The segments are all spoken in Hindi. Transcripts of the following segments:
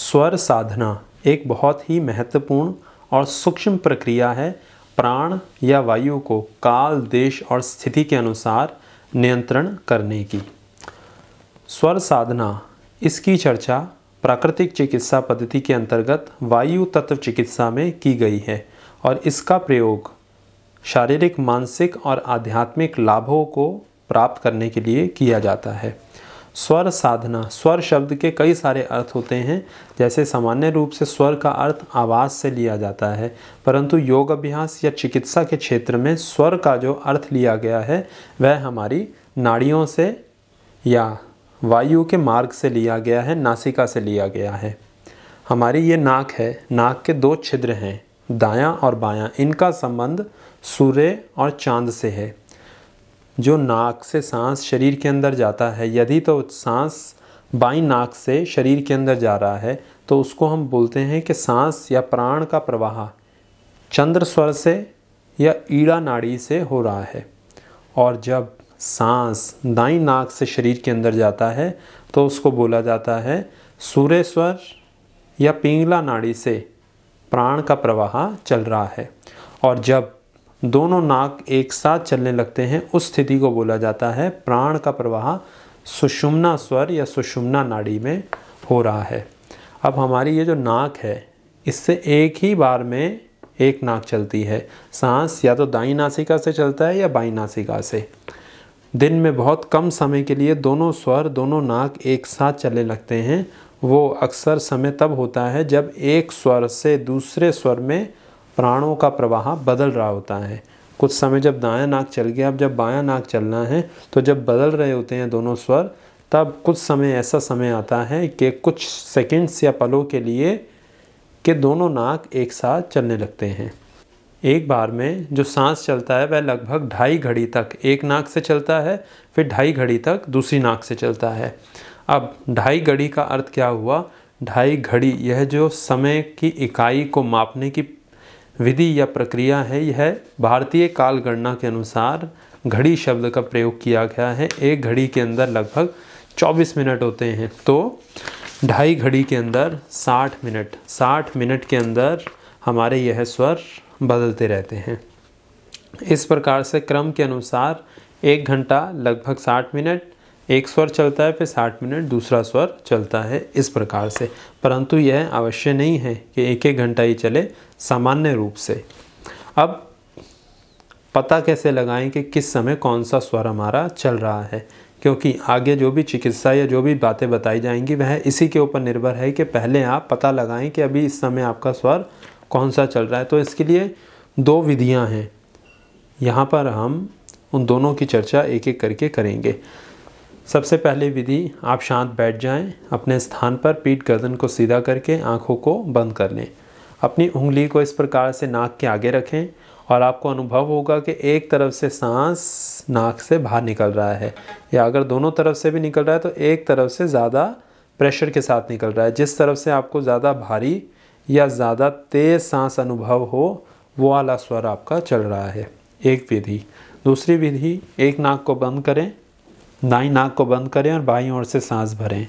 स्वर साधना एक बहुत ही महत्वपूर्ण और सूक्ष्म प्रक्रिया है प्राण या वायु को काल देश और स्थिति के अनुसार नियंत्रण करने की स्वर साधना इसकी चर्चा प्राकृतिक चिकित्सा पद्धति के अंतर्गत वायु तत्व चिकित्सा में की गई है और इसका प्रयोग शारीरिक मानसिक और आध्यात्मिक लाभों को प्राप्त करने के लिए किया जाता है स्वर साधना स्वर शब्द के कई सारे अर्थ होते हैं जैसे सामान्य रूप से स्वर का अर्थ आवाज़ से लिया जाता है परंतु योग अभ्यास या चिकित्सा के क्षेत्र में स्वर का जो अर्थ लिया गया है वह हमारी नाड़ियों से या वायु के मार्ग से लिया गया है नासिका से लिया गया है हमारी ये नाक है नाक के दो छिद्र हैं दायां और बायां इनका संबंध सूर्य और चांद से है जो नाक से सांस शरीर के अंदर जाता है यदि तो सांस बाई नाक से शरीर के अंदर जा रहा है तो उसको हम बोलते हैं कि सांस या प्राण का प्रवाह चंद्र स्वर से या ईड़ा नाड़ी से हो रहा है और जब सांस दाई नाक से शरीर के अंदर जाता है तो उसको बोला जाता है सूर्य स्वर या पिंगला नाड़ी से प्राण का प्रवाह चल रहा है और जब दोनों नाक एक साथ चलने लगते हैं उस स्थिति को बोला जाता है प्राण का प्रवाह सुषुम्ना स्वर या सुषुम्ना नाड़ी में हो रहा है अब हमारी ये जो नाक है इससे एक ही बार में एक नाक चलती है सांस या तो दाई नासिका से चलता है या बाई नासिका से दिन में बहुत कम समय के लिए दोनों स्वर दोनों नाक एक साथ चलने लगते हैं वो अक्सर समय तब होता है जब एक स्वर से दूसरे स्वर में प्राणों का प्रवाह बदल रहा होता है कुछ समय जब दाया नाक चल गया अब जब बाया नाक चलना है तो जब बदल रहे होते हैं दोनों स्वर तब कुछ समय ऐसा समय आता है कि कुछ सेकंड्स या पलों के लिए कि दोनों नाक एक साथ चलने लगते हैं एक बार में जो सांस चलता है वह लगभग ढाई घड़ी तक एक नाक से चलता है फिर ढाई घड़ी तक दूसरी नाक से चलता है अब ढाई घड़ी का अर्थ क्या हुआ ढाई घड़ी यह जो समय की इकाई को मापने की विधि या प्रक्रिया है यह भारतीय काल गणना के अनुसार घड़ी शब्द का प्रयोग किया गया है एक घड़ी के अंदर लगभग 24 मिनट होते हैं तो ढाई घड़ी के अंदर 60 मिनट 60 मिनट के अंदर हमारे यह स्वर बदलते रहते हैं इस प्रकार से क्रम के अनुसार एक घंटा लगभग 60 मिनट एक स्वर चलता है फिर साठ मिनट दूसरा स्वर चलता है इस प्रकार से परंतु यह अवश्य नहीं है कि एक एक घंटा ही चले सामान्य रूप से अब पता कैसे लगाएं कि किस समय कौन सा स्वर हमारा चल रहा है क्योंकि आगे जो भी चिकित्सा या जो भी बातें बताई जाएंगी वह इसी के ऊपर निर्भर है कि पहले आप पता लगाएं कि अभी इस समय आपका स्वर कौन सा चल रहा है तो इसके लिए दो विधियां हैं यहाँ पर हम उन दोनों की चर्चा एक एक करके करेंगे सबसे पहले विधि आप शांत बैठ जाएं, अपने स्थान पर पीठ गर्दन को सीधा करके आंखों को बंद कर लें अपनी उंगली को इस प्रकार से नाक के आगे रखें और आपको अनुभव होगा कि एक तरफ से सांस नाक से बाहर निकल रहा है या अगर दोनों तरफ से भी निकल रहा है तो एक तरफ से ज़्यादा प्रेशर के साथ निकल रहा है जिस तरफ से आपको ज़्यादा भारी या ज़्यादा तेज़ सांस अनुभव हो वो वाला स्वर आपका चल रहा है एक विधि दूसरी विधि एक नाक को बंद करें दाई नाक को बंद करें और बाई ओर से सांस भरें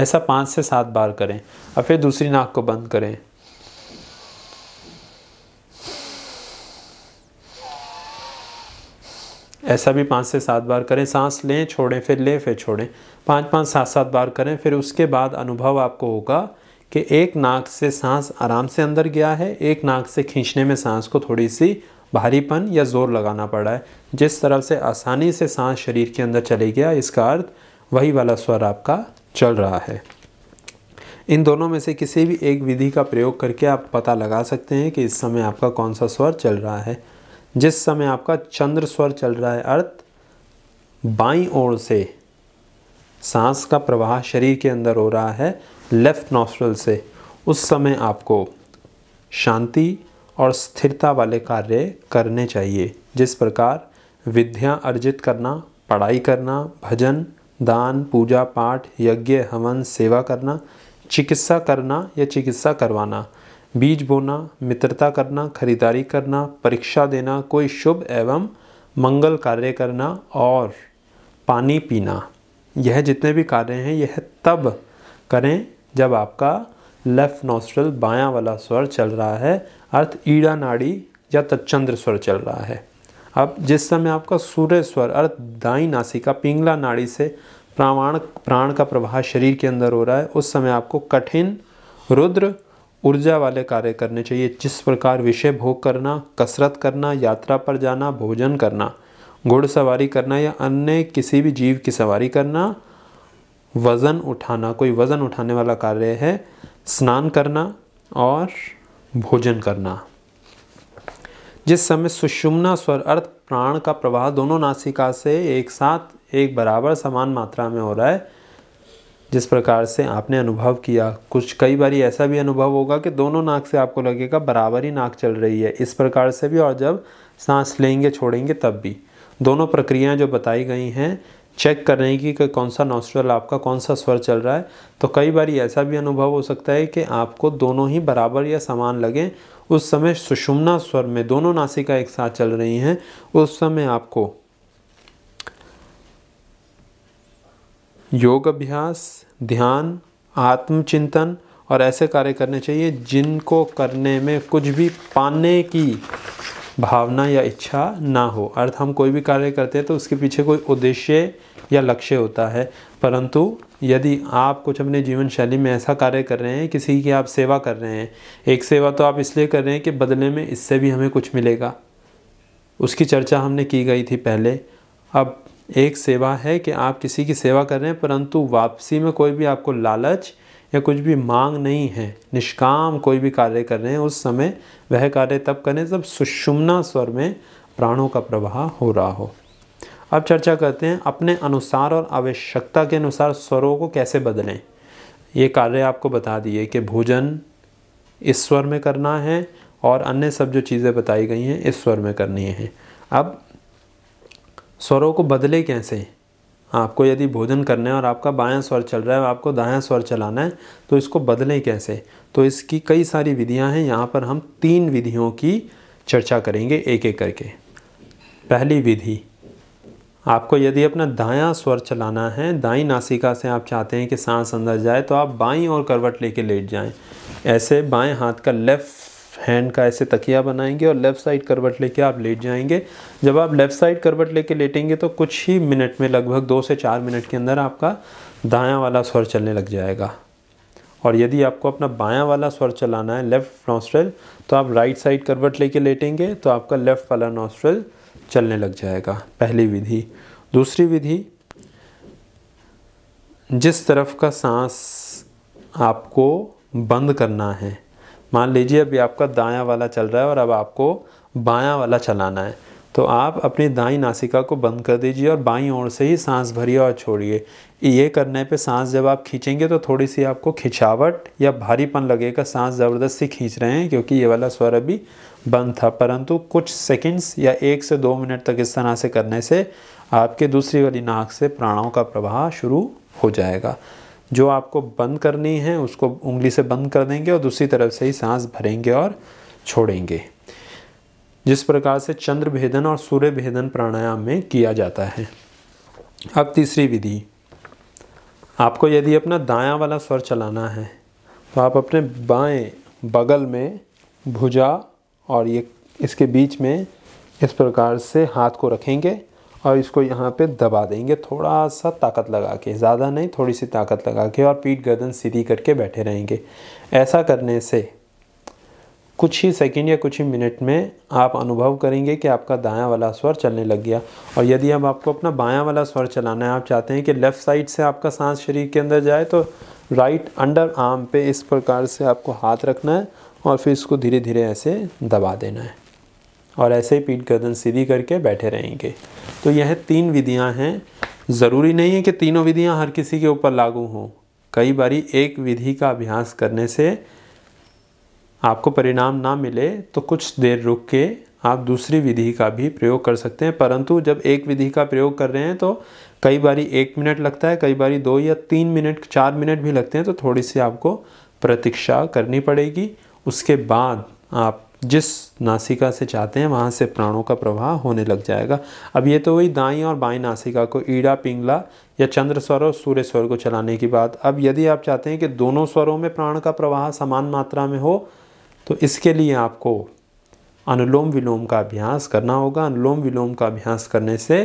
ऐसा पांच से सात बार करें और फिर दूसरी नाक को बंद करें ऐसा भी पांच से सात बार करें सांस लें छोड़ें फिर लें फिर छोड़ें पांच पांच सात सात बार करें फिर उसके बाद अनुभव आपको होगा कि एक नाक से सांस आराम से अंदर गया है एक नाक से खींचने में सांस को थोड़ी सी भारीपन या ज़ोर लगाना पड़ा है जिस तरह से आसानी से सांस शरीर के अंदर चले गया इसका अर्थ वही वाला स्वर आपका चल रहा है इन दोनों में से किसी भी एक विधि का प्रयोग करके आप पता लगा सकते हैं कि इस समय आपका कौन सा स्वर चल रहा है जिस समय आपका चंद्र स्वर चल रहा है अर्थ बाई ओर से सांस का प्रवाह शरीर के अंदर हो रहा है लेफ़्ट नॉस्ट्रल से उस समय आपको शांति और स्थिरता वाले कार्य करने चाहिए जिस प्रकार विद्या अर्जित करना पढ़ाई करना भजन दान पूजा पाठ यज्ञ हवन सेवा करना चिकित्सा करना या चिकित्सा करवाना बीज बोना मित्रता करना खरीदारी करना परीक्षा देना कोई शुभ एवं मंगल कार्य करना और पानी पीना यह जितने भी कार्य हैं यह तब करें जब आपका लेफ्ट नोस्ट्रल बायां वाला स्वर चल रहा है अर्थ ईड़ा नाड़ी या तचंद्र तो स्वर चल रहा है अब जिस समय आपका सूर्य स्वर अर्थ दाई नासिका पिंगला नाड़ी से प्रावाण प्राण का प्रवाह शरीर के अंदर हो रहा है उस समय आपको कठिन रुद्र ऊर्जा वाले कार्य करने चाहिए जिस प्रकार विषय भोग करना कसरत करना यात्रा पर जाना भोजन करना घुड़सवारी करना या अन्य किसी भी जीव की सवारी करना वज़न उठाना कोई वज़न उठाने वाला कार्य है स्नान करना और भोजन करना जिस समय सुषुम्ना स्वर अर्थ प्राण का प्रवाह दोनों नासिका से एक साथ एक बराबर समान मात्रा में हो रहा है जिस प्रकार से आपने अनुभव किया कुछ कई बार ऐसा भी अनुभव होगा कि दोनों नाक से आपको लगेगा बराबर ही नाक चल रही है इस प्रकार से भी और जब सांस लेंगे छोड़ेंगे तब भी दोनों प्रक्रियाएं जो बताई गई हैं चेक कर रहे हैं कि कौन सा नॉस्ट्रल आपका कौन सा स्वर चल रहा है तो कई बार ऐसा भी अनुभव हो सकता है कि आपको दोनों ही बराबर या समान लगें उस समय सुषुम्ना स्वर में दोनों नासिका एक साथ चल रही हैं उस समय आपको योग अभ्यास ध्यान आत्मचिंतन और ऐसे कार्य करने चाहिए जिनको करने में कुछ भी पाने की भावना या इच्छा ना हो अर्थ हम कोई भी कार्य करते हैं तो उसके पीछे कोई उद्देश्य या लक्ष्य होता है परंतु यदि आप कुछ अपने जीवन शैली में ऐसा कार्य कर रहे हैं किसी की आप सेवा कर रहे हैं एक सेवा तो आप इसलिए कर रहे हैं कि बदले में इससे भी हमें कुछ मिलेगा उसकी चर्चा हमने की गई थी पहले अब एक सेवा है कि आप किसी की सेवा कर रहे हैं परंतु वापसी में कोई भी आपको लालच या कुछ भी मांग नहीं है निष्काम कोई भी कार्य कर रहे हैं उस समय वह कार्य तब करें जब सुषुम्ना स्वर में प्राणों का प्रवाह हो रहा हो अब चर्चा करते हैं अपने अनुसार और आवश्यकता के अनुसार स्वरों को कैसे बदलें ये कार्य आपको बता दिए कि भोजन इस स्वर में करना है और अन्य सब जो चीज़ें बताई गई हैं इस स्वर में करनी है अब स्वरों को बदले कैसे आपको यदि भोजन करना है और आपका बायां स्वर चल रहा है आपको दायां स्वर चलाना है तो इसको बदलें कैसे तो इसकी कई सारी विधियां हैं यहाँ पर हम तीन विधियों की चर्चा करेंगे एक एक करके पहली विधि आपको यदि अपना दायां स्वर चलाना है दाई नासिका से आप चाहते हैं कि सांस अंदर जाए तो आप बाई और करवट लेके लेट जाएं ऐसे बाएं हाथ का लेफ़्ट हैंड का ऐसे तकिया बनाएंगे और लेफ़्ट साइड करवट लेके आप लेट जाएंगे जब आप लेफ़्ट साइड करवट लेके लेटेंगे तो कुछ ही मिनट में लगभग दो से चार मिनट के अंदर आपका दायां वाला स्वर चलने लग जाएगा और यदि आपको अपना बायां वाला स्वर चलाना है लेफ़्ट नॉस्ट्रल तो आप राइट साइड करवट लेके लेटेंगे तो आपका लेफ़्ट वाला नॉस्ट्रल चलने लग जाएगा पहली विधि दूसरी विधि जिस तरफ का सांस आपको बंद करना है मान लीजिए अभी आपका दायां वाला चल रहा है और अब आपको बायां वाला चलाना है तो आप अपनी दाई नासिका को बंद कर दीजिए और बाई ओर से ही सांस भरिए और छोड़िए ये करने पे सांस जब आप खींचेंगे तो थोड़ी सी आपको खिंचावट या भारीपन लगेगा सांस ज़बरदस्ती खींच रहे हैं क्योंकि ये वाला स्वर अभी बंद था परंतु कुछ सेकंड्स या एक से दो मिनट तक इस तरह से करने से आपके दूसरी वाली नाक से प्राणों का प्रवाह शुरू हो जाएगा जो आपको बंद करनी है उसको उंगली से बंद कर देंगे और दूसरी तरफ से ही सांस भरेंगे और छोड़ेंगे जिस प्रकार से चंद्र भेदन और सूर्य भेदन प्राणायाम में किया जाता है अब तीसरी विधि आपको यदि अपना दायां वाला स्वर चलाना है तो आप अपने बाएं बगल में भुजा और ये इसके बीच में इस प्रकार से हाथ को रखेंगे और इसको यहाँ पे दबा देंगे थोड़ा सा ताकत लगा के ज़्यादा नहीं थोड़ी सी ताकत लगा के और पीठ गर्दन सीधी करके बैठे रहेंगे ऐसा करने से कुछ ही सेकंड या कुछ ही मिनट में आप अनुभव करेंगे कि आपका दायां वाला स्वर चलने लग गया और यदि अब आपको अपना बायां वाला स्वर चलाना है आप चाहते हैं कि लेफ़्ट साइड से आपका सांस शरीर के अंदर जाए तो राइट अंडर आर्म पे इस प्रकार से आपको हाथ रखना है और फिर इसको धीरे धीरे ऐसे दबा देना है और ऐसे ही पीठ गर्दन सीधी करके बैठे रहेंगे तो यह तीन विधियां हैं ज़रूरी नहीं है कि तीनों विधियां हर किसी के ऊपर लागू हों कई बारी एक विधि का अभ्यास करने से आपको परिणाम ना मिले तो कुछ देर रुक के आप दूसरी विधि का भी प्रयोग कर सकते हैं परंतु जब एक विधि का प्रयोग कर रहे हैं तो कई बारी एक मिनट लगता है कई बारी दो या तीन मिनट चार मिनट भी लगते हैं तो थोड़ी सी आपको प्रतीक्षा करनी पड़ेगी उसके बाद आप जिस नासिका से चाहते हैं वहाँ से प्राणों का प्रवाह होने लग जाएगा अब ये तो वही दाई और बाई नासिका को ईड़ा पिंगला या चंद्र स्वर और सूर्य स्वर को चलाने की बात अब यदि आप चाहते हैं कि दोनों स्वरों में प्राण का प्रवाह समान मात्रा में हो तो इसके लिए आपको अनुलोम विलोम का अभ्यास करना होगा अनुलोम विलोम का अभ्यास करने से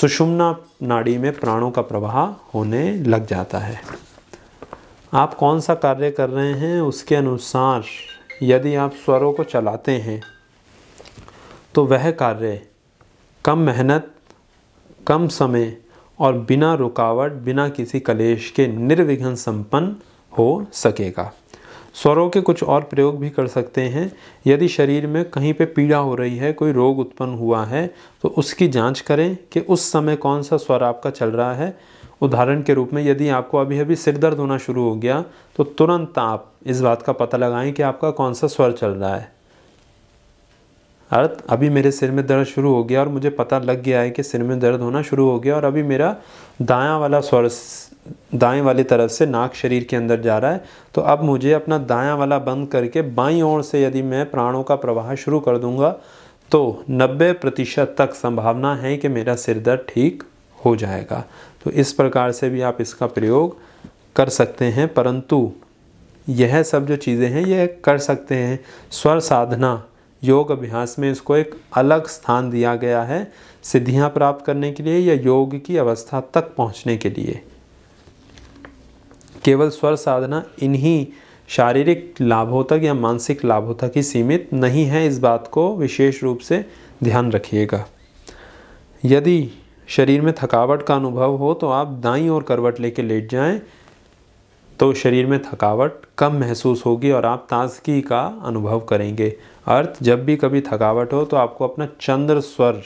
सुषुम्ना नाड़ी में प्राणों का प्रवाह होने लग जाता है आप कौन सा कार्य कर रहे हैं उसके अनुसार यदि आप स्वरों को चलाते हैं तो वह कार्य कम मेहनत कम समय और बिना रुकावट बिना किसी कलेश के निर्विघ्न संपन्न हो सकेगा स्वरों के कुछ और प्रयोग भी कर सकते हैं यदि शरीर में कहीं पे पीड़ा हो रही है कोई रोग उत्पन्न हुआ है तो उसकी जांच करें कि उस समय कौन सा स्वर आपका चल रहा है उदाहरण के रूप में यदि आपको अभी अभी सिर दर्द होना शुरू हो गया तो तुरंत आप इस बात का पता लगाएं कि आपका कौन सा स्वर चल रहा है अर्थ अभी मेरे सिर में दर्द शुरू हो गया और मुझे पता लग गया है कि सिर में दर्द होना शुरू हो गया और अभी मेरा दायां वाला स्वर दाएं वाली तरफ से नाक शरीर के अंदर जा रहा है तो अब मुझे अपना दायां वाला बंद करके बाई ओर से यदि मैं प्राणों का प्रवाह शुरू कर दूंगा तो 90 प्रतिशत तक संभावना है कि मेरा सिर दर्द ठीक हो जाएगा तो इस प्रकार से भी आप इसका प्रयोग कर सकते हैं परंतु यह सब जो चीज़ें हैं यह कर सकते हैं स्वर साधना योग अभ्यास में इसको एक अलग स्थान दिया गया है सिद्धियां प्राप्त करने के लिए या योग की अवस्था तक पहुंचने के लिए केवल स्वर साधना इन्हीं शारीरिक लाभों तक या मानसिक लाभों तक ही सीमित नहीं है इस बात को विशेष रूप से ध्यान रखिएगा यदि शरीर में थकावट का अनुभव हो तो आप दाई और करवट लेके लेट जाएं तो शरीर में थकावट कम महसूस होगी और आप ताजगी का अनुभव करेंगे अर्थ जब भी कभी थकावट हो तो आपको अपना चंद्र स्वर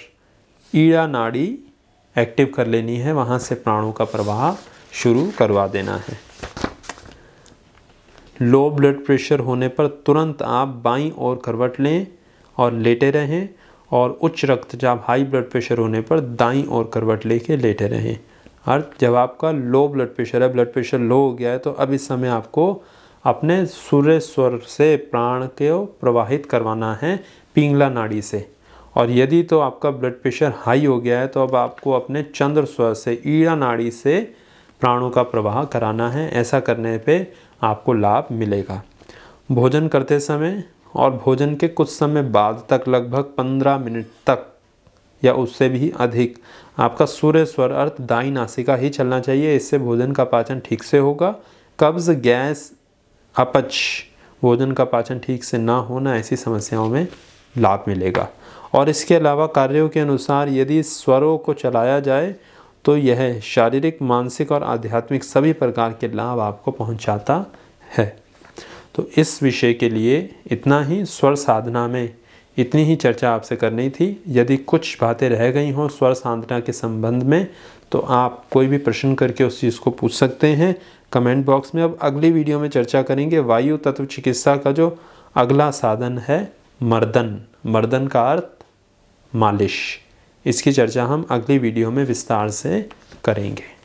ईड़ा नाड़ी एक्टिव कर लेनी है वहाँ से प्राणों का प्रवाह शुरू करवा देना है लो ब्लड प्रेशर होने पर तुरंत आप बाई और करवट लें और लेटे रहें और उच्च रक्तचाप हाई ब्लड प्रेशर होने पर दाई और करवट लेके लेटे रहें अर्थ जब आपका लो ब्लड प्रेशर है ब्लड प्रेशर लो हो गया है तो अब इस समय आपको अपने सूर्य स्वर से प्राण को प्रवाहित करवाना है पिंगला नाड़ी से और यदि तो आपका ब्लड प्रेशर हाई हो गया है तो अब आपको अपने चंद्र स्वर से ईड़ा नाड़ी से प्राणों का प्रवाह कराना है ऐसा करने पे आपको लाभ मिलेगा भोजन करते समय और भोजन के कुछ समय बाद तक लगभग 15 मिनट तक या उससे भी अधिक आपका सूर्य स्वर अर्थ दाई नासिका ही चलना चाहिए इससे भोजन का पाचन ठीक से होगा कब्ज गैस अपच भोजन का पाचन ठीक से ना होना ऐसी समस्याओं में लाभ मिलेगा और इसके अलावा कार्यों के अनुसार यदि स्वरों को चलाया जाए तो यह शारीरिक मानसिक और आध्यात्मिक सभी प्रकार के लाभ आपको पहुंचाता है तो इस विषय के लिए इतना ही स्वर साधना में इतनी ही चर्चा आपसे करनी थी यदि कुछ बातें रह गई हों स्वर साधना के संबंध में तो आप कोई भी प्रश्न करके उस चीज़ को पूछ सकते हैं कमेंट बॉक्स में अब अगली वीडियो में चर्चा करेंगे वायु तत्व चिकित्सा का जो अगला साधन है मर्दन मर्दन का अर्थ मालिश इसकी चर्चा हम अगली वीडियो में विस्तार से करेंगे